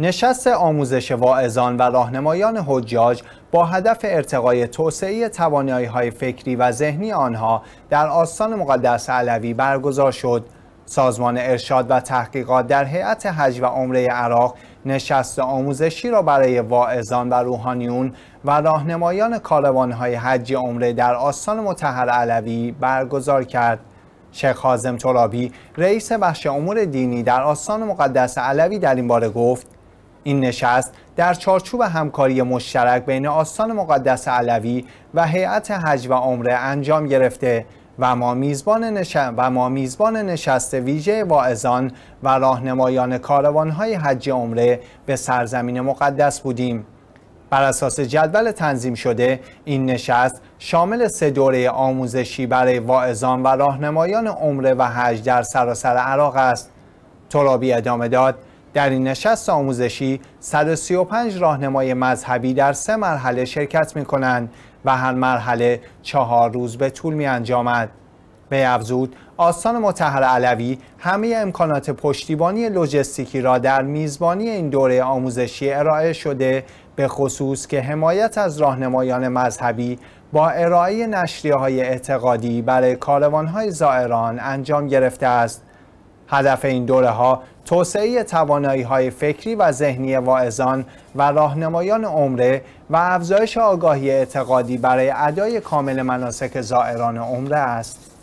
نشست آموزش واعظان و راهنمایان حجاج با هدف ارتقای توسعه توانایی های فکری و ذهنی آنها در آستان مقدس علوی برگزار شد. سازمان ارشاد و تحقیقات در هیئت حج و عمره عراق نشست آموزشی را برای واعظان و روحانیون و راهنمایان های حج عمره در آستان متحر علوی برگزار کرد. شیخ حازم ترابی رئیس بخش امور دینی در آستان مقدس علوی در این باره گفت این نشست در چارچوب همکاری مشترک بین آستان مقدس علوی و هیئت حج و عمره انجام گرفته و ما میزبان, و ما میزبان نشست ویژه واعظان و راهنمایان کاروانهای حج عمره به سرزمین مقدس بودیم. بر اساس جدول تنظیم شده این نشست شامل سه دوره آموزشی برای واعظان و راهنمایان عمره و حج در سراسر عراق است. ترابی ادامه داد در این نشست آموزشی 135 راهنمای مذهبی در سه مرحله شرکت می کنند و هر مرحله چهار روز به طول می انجامد. به افزود آستان متحر علوی همه امکانات پشتیبانی لوجستیکی را در میزبانی این دوره آموزشی ارائه شده به خصوص که حمایت از راهنمایان مذهبی با ارائه نشریه های اعتقادی برای کاروان های زائران انجام گرفته است. هدف این دوره ها توسعه توانایی های فکری و ذهنی واعظان و راهنمایان عمره و افزایش آگاهی اعتقادی برای ادای کامل مناسک زائران عمره است.